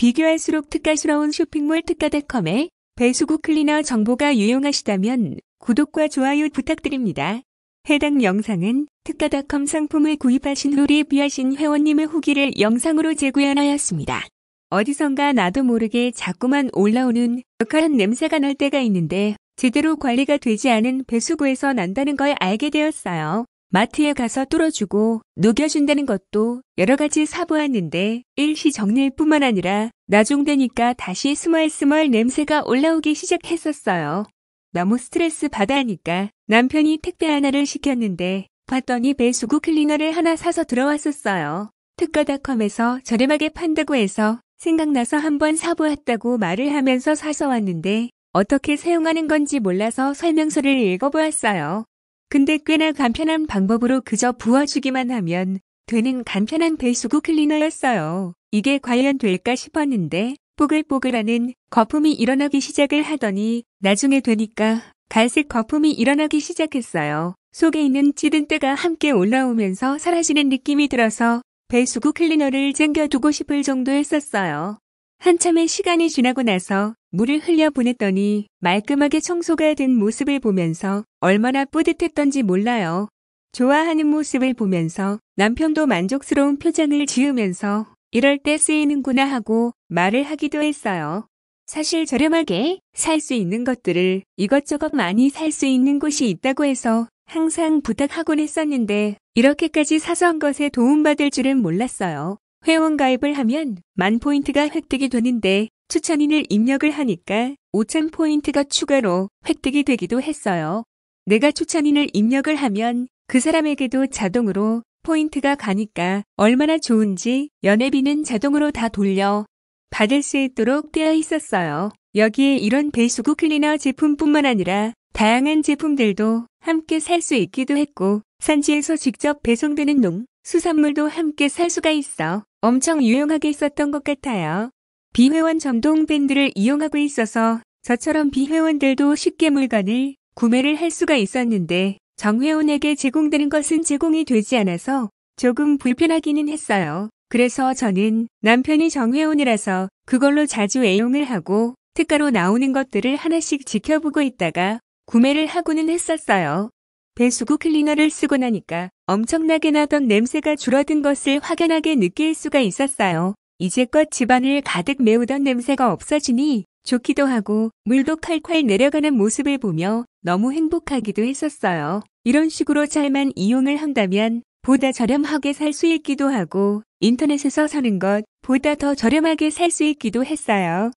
비교할수록 특가스러운 쇼핑몰 특가닷컴의 배수구 클리너 정보가 유용하시다면 구독과 좋아요 부탁드립니다. 해당 영상은 특가닷컴 상품을 구입하신 후 리뷰하신 회원님의 후기를 영상으로 재구현하였습니다. 어디선가 나도 모르게 자꾸만 올라오는 역할한 냄새가 날 때가 있는데 제대로 관리가 되지 않은 배수구에서 난다는 걸 알게 되었어요. 마트에 가서 뚫어주고 녹여준다는 것도 여러 가지 사보았는데 일시 정리일 뿐만 아니라 나중되니까 다시 스멀스멀 냄새가 올라오기 시작했었어요. 너무 스트레스 받아하니까 남편이 택배 하나를 시켰는데 봤더니 배수구 클리너를 하나 사서 들어왔었어요. 특가닷컴에서 저렴하게 판다고 해서 생각나서 한번 사보았다고 말을 하면서 사서 왔는데 어떻게 사용하는 건지 몰라서 설명서를 읽어보았어요. 근데 꽤나 간편한 방법으로 그저 부어주기만 하면 되는 간편한 배수구 클리너였어요. 이게 과연 될까 싶었는데 뽀글뽀글하는 거품이 일어나기 시작을 하더니 나중에 되니까 갈색 거품이 일어나기 시작했어요. 속에 있는 찌든 때가 함께 올라오면서 사라지는 느낌이 들어서 배수구 클리너를 챙겨두고 싶을 정도 였었어요 한참의 시간이 지나고 나서 물을 흘려 보냈더니 말끔하게 청소가 된 모습을 보면서 얼마나 뿌듯했던지 몰라요. 좋아하는 모습을 보면서 남편도 만족스러운 표정을 지으면서 이럴 때 쓰이는구나 하고 말을 하기도 했어요. 사실 저렴하게 살 수 있는 것들을 이것저것 많이 살 수 있는 곳이 있다고 해서 항상 부탁하곤 했었는데 이렇게까지 사소한 것에 도움받을 줄은 몰랐어요. 회원가입을 하면 만 포인트가 획득이 되는데 추천인을 입력을 하니까 5천 포인트가 추가로 획득이 되기도 했어요. 내가 추천인을 입력을 하면 그 사람에게도 자동으로 포인트가 가니까 얼마나 좋은지 연회비는 자동으로 다 돌려 받을 수 있도록 되어 있었어요. 여기에 이런 배수구 클리너 제품뿐만 아니라 다양한 제품들도 함께 살 수 있기도 했고 산지에서 직접 배송되는 농, 수산물도 함께 살 수가 있어 엄청 유용하게 썼던 것 같아요. 비회원 점동 밴드를 이용하고 있어서 저처럼 비회원들도 쉽게 물건을 구매를 할 수가 있었는데 정회원에게 제공되는 것은 제공이 되지 않아서 조금 불편하기는 했어요. 그래서 저는 남편이 정회원이라서 그걸로 자주 애용을 하고 특가로 나오는 것들을 하나씩 지켜보고 있다가 구매를 하고는 했었어요. 배수구 클리너를 쓰고 나니까 엄청나게 나던 냄새가 줄어든 것을 확연하게 느낄 수가 있었어요. 이제껏 집안을 가득 메우던 냄새가 없어지니 좋기도 하고 물도 칼칼 내려가는 모습을 보며 너무 행복하기도 했었어요. 이런 식으로 잘만 이용을 한다면 보다 저렴하게 살 수 있기도 하고 인터넷에서 사는 것 보다 더 저렴하게 살 수 있기도 했어요.